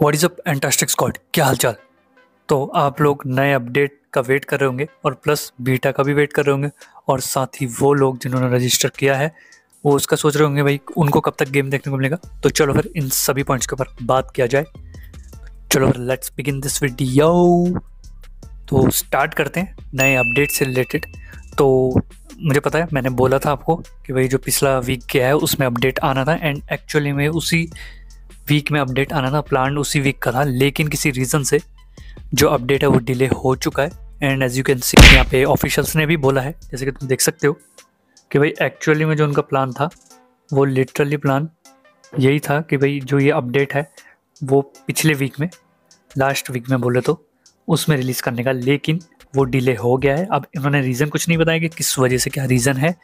what is up fantastic squad क्या हालचाल तो आप लोग नए अपडेट का वेट कर रहे होंगे और प्लस बीटा का भी वेट कर रहे होंगे और साथ ही वो लोग जिन्होंने रजिस्टर किया है वो उसका सोच रहे होंगे भाई उनको कब तक गेम देखने को मिलेगा तो चलो फिर इन सभी पॉइंट्स के ऊपर बात किया जाए चलो फिर लेट्स बिगिन दिस वीडियो तो स्टार्ट करते हैं नए अपडेट से रिलेटेड तो मुझे पता है मैंने बोला था आपको कि भाई जो पिछला वीक गया है उसमें अपडेट आना था एंड एक्चुअली में उसी वीक में अपडेट आना था प्लान उसी वीक का था लेकिन किसी रीज़न से जो अपडेट है वो डिले हो चुका है and as you can see यहाँ पे ऑफिशियल्स ने भी बोला है जैसे कि तुम देख सकते हो कि भाई एक्चुअली में जो उनका प्लान था वो लिटरली प्लान यही था कि भाई जो ये अपडेट है वो पिछले वीक में लास्ट वीक में बोले तो उसमें रिलीज़ करने का लेकिन वो डिले हो गया है अब इन्होंने रीज़न कुछ नहीं बताया कि किस वजह से क्या रीज़न है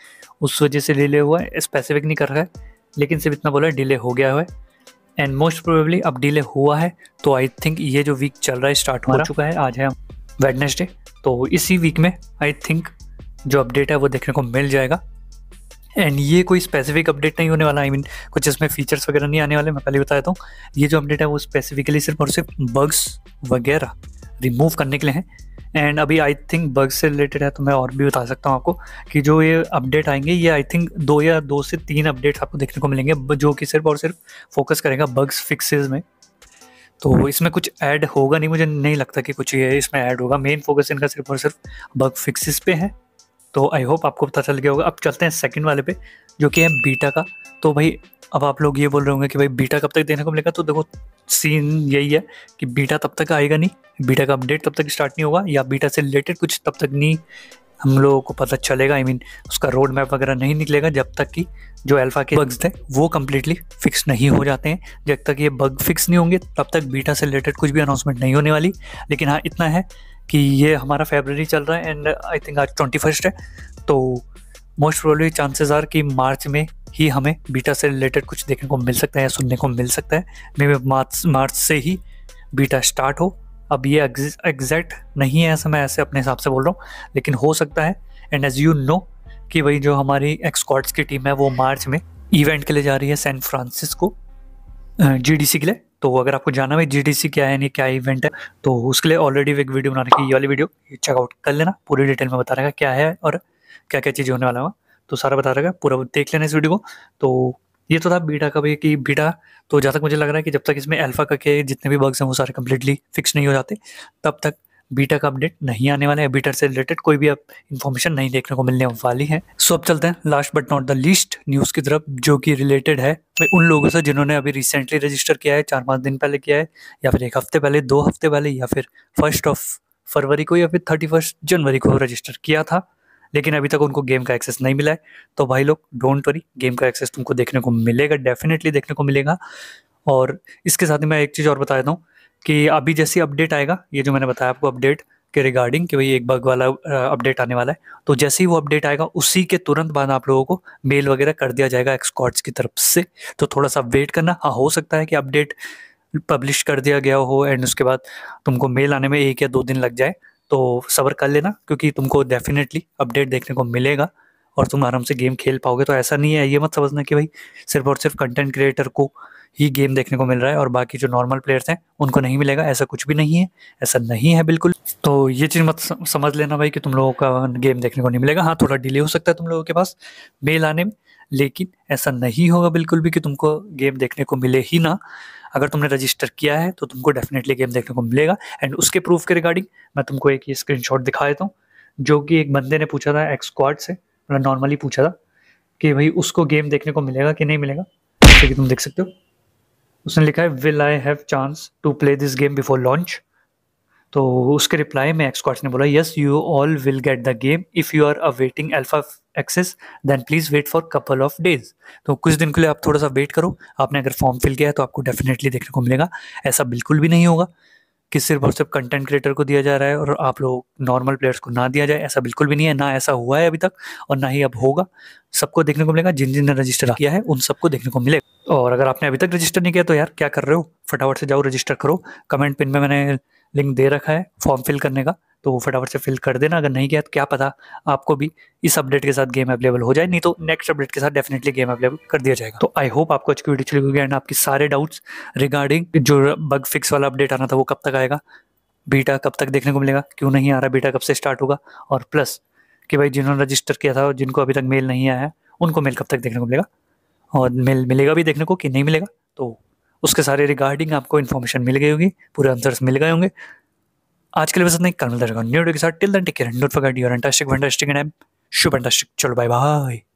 उस वजह से डिले हुआ है स्पेसिफिक नहीं कर रहा है लेकिन सिर्फ इतना बोला है डिले हो गया है एंड मोस्ट प्रोबेबली अब डिले हुआ है तो आई थिंक ये जो वीक चल रहा है स्टार्ट हो चुका है आज है वेडनेसडे तो इसी वीक में आई थिंक जो अपडेट है वो देखने को मिल जाएगा एंड ये कोई स्पेसिफिक अपडेट नहीं होने वाला आई I मीन mean, कुछ इसमें फीचर्स वगैरह नहीं आने वाले मैं पहले बता देता हूँ ये जो अपडेट है वो स्पेसिफिकली सिर्फ और सिर्फ बग्स वगैरह रिमूव करने के लिए हैं एंड अभी आई थिंक बग से रिलेटेड है तो मैं और भी बता सकता हूँ आपको कि जो ये अपडेट आएंगे ये आई थिंक दो या दो से तीन अपडेट्स आपको देखने को मिलेंगे जो कि सिर्फ और सिर्फ फोकस करेगा बग्स फिक्सेस में तो इसमें कुछ ऐड होगा नहीं मुझे नहीं लगता कि कुछ ये इसमें ऐड होगा मेन फोकस इनका सिर्फ और सिर्फ बग फिक्सेस पे है तो आई होप आपको पता चल गया होगा अब चलते हैं सेकंड वाले पे जो कि है बीटा का तो भाई अब आप लोग ये बोल रहे होंगे कि भाई बीटा कब तक देखने को मिलेगा तो देखो सीन यही है कि बीटा तब तक आएगा नहीं बीटा का अपडेट तब तक स्टार्ट नहीं होगा या बीटा से रिलेटेड कुछ तब तक नहीं हम लोगों को पता चलेगा आई I मीन mean, उसका रोड मैप वगैरह नहीं निकलेगा जब तक कि जो अल्फ़ा के बग्स थे वो कम्प्लीटली फिक्स नहीं हो जाते हैं जब तक ये बग फिक्स नहीं होंगे तब तक बीटा से रिलेटेड कुछ भी अनाउंसमेंट नहीं होने वाली लेकिन हाँ इतना है कि ये हमारा फेबररी चल रहा है एंड आई थिंक आज ट्वेंटी फर्स्ट है तो मोस्ट प्रोबली चांसेस आर कि मार्च में ही हमें बीटा से रिलेटेड कुछ देखने को मिल सकता है या सुनने को मिल सकता है मे बी मार्च मार्च से ही बीटा स्टार्ट हो अब ये एग्जैक्ट नहीं है ऐसा मैं ऐसे अपने हिसाब से बोल रहा हूँ लेकिन हो सकता है एंड एज यू नो कि भाई जो हमारी एक्सकॉट्स की टीम है वो मार्च में इवेंट के लिए जा रही है सैन फ्रांसिस्को जी के लिए तो अगर आपको जाना है जी डी क्या है नहीं क्या इवेंट है तो उसके लिए ऑलरेडी एक वीडियो बना रखी है ये वाली वीडियो चेकआउट कर लेना पूरी डिटेल में बता रहेगा क्या है और क्या क्या चीज़ें होने वाला हुआ तो सारा बता रहेगा पूरा देख लेना इस वीडियो को तो ये तो था बीटा का भी कि बीटा तो जहाँ तक मुझे लग रहा है कि जब तक इसमें अल्फा का के जितने भी बग्स हैं वो सारे कम्प्लीटली फिक्स नहीं हो जाते तब तक बीटा का अपडेट नहीं आने वाला है बीटा से रिलेटेड कोई भी अब इन्फॉर्मेशन नहीं देखने को मिलने वाली है सो अब चलते हैं last but not the least news की तरफ जो कि रिलेटेड है भाई उन लोगों से जिन्होंने अभी रिसेंटली रजिस्टर किया है चार पाँच दिन पहले किया है या फिर एक हफ्ते पहले दो हफ्ते पहले या फिर फर्स्ट ऑफ फरवरी को या फिर थर्टी जनवरी को रजिस्टर किया था लेकिन अभी तक उनको गेम का एक्सेस नहीं मिला है तो भाई लोग डोंट वरी गेम का एक्सेस तुमको देखने को मिलेगा डेफिनेटली देखने को मिलेगा और इसके साथ ही मैं एक चीज़ और बता देता हूँ कि अभी जैसे अपडेट आएगा ये जो मैंने बताया आपको अपडेट के रिगार्डिंग कि भाई एक बग वाला अपडेट आने वाला है तो जैसे ही वो अपडेट आएगा उसी के तुरंत बाद आप लोगों को मेल वगैरह कर दिया जाएगा एक्सकॉट्स की तरफ से तो थोड़ा सा वेट करना हाँ हो सकता है कि अपडेट पब्लिश कर दिया गया हो एंड उसके बाद तुमको मेल आने में एक या दो दिन लग जाए तो सबर कर लेना क्योंकि तुमको डेफिनेटली अपडेट देखने को मिलेगा और तुम आराम से गेम खेल पाओगे तो ऐसा नहीं है ये मत समझना कि भाई सिर्फ और सिर्फ कंटेंट क्रिएटर को ही गेम देखने को मिल रहा है और बाकी जो नॉर्मल प्लेयर्स हैं उनको नहीं मिलेगा ऐसा कुछ भी नहीं है ऐसा नहीं है बिल्कुल तो ये चीज़ मत समझ लेना भाई कि तुम लोगों का गेम देखने को नहीं मिलेगा हाँ थोड़ा डिले हो सकता है तुम लोगों के पास मेल आने में लेकिन ऐसा नहीं होगा बिल्कुल भी कि तुमको गेम देखने को मिले ही ना अगर तुमने रजिस्टर किया है तो तुमको डेफिनेटली गेम देखने को मिलेगा एंड उसके प्रूफ के रिगार्डिंग मैं तुमको एक ये शॉट दिखा देता हूँ जो कि एक बंदे ने पूछा था एक्स स्क्वाड से मतलब नॉर्मली पूछा था कि भाई उसको गेम देखने को मिलेगा कि नहीं मिलेगा जैसे कि तुम देख सकते हो उसने लिखा है will I have chance to play this game before launch तो उसके रिप्लाई में एक्स ने बोला yes you all will get the game if you are awaiting alpha access then please wait for couple of days तो कुछ दिन के लिए आप थोड़ा सा वेट करो आपने अगर फॉर्म फिल किया है तो आपको डेफिनेटली देखने को मिलेगा ऐसा बिल्कुल भी नहीं होगा कि सिर्फ और सिर्फ कंटेंट क्रिएटर को दिया जा रहा है और आप लोग नॉर्मल प्लेयर्स को ना दिया जाए ऐसा बिल्कुल भी नहीं है ना ऐसा हुआ है अभी तक और ना ही अब होगा सबको देखने को मिलेगा जिन जिन ने रजिस्टर किया है उन सबको देखने को मिलेगा और अगर आपने अभी तक रजिस्टर नहीं किया तो यार क्या कर रहे हो फटाफट से जाओ रजिस्टर करो कमेंट पिन में मैंने लिंक दे रखा है फॉर्म फिल करने का तो वो फटाफट से फिल कर देना अगर नहीं किया तो क्या पता आपको भी इस अपडेट के साथ गेम अवेलेबल हो जाए नहीं तो नेक्स्ट अपडेट के साथ डेफिनेटली गेम अवेलेबल कर दिया जाएगा तो आई होप आपको अच्छी वीडियो चली होगी एंड आपके सारे डाउट्स रिगार्डिंग जो बग फिक्स वाला अपडेट आना था वो कब तक आएगा बीटा कब तक देखने को मिलेगा क्यों नहीं आ रहा बीटा कब से स्टार्ट होगा और प्लस कि भाई जिन्होंने रजिस्टर किया था और जिनको अभी तक मेल नहीं आया है उनको मेल कब तक देखने को मिलेगा और मेल मिलेगा भी देखने को कि नहीं मिलेगा तो उसके सारे रिगार्डिंग आपको इन्फॉर्मेशन मिल गई होगी पूरे आंसर्स मिल गए होंगे आज के लिए बस नहीं ही कल मिलता रहेगा न्यू के साथ till then take care don't forget your fantastic fantastic and am Shubh fantastic चलो बाय बाय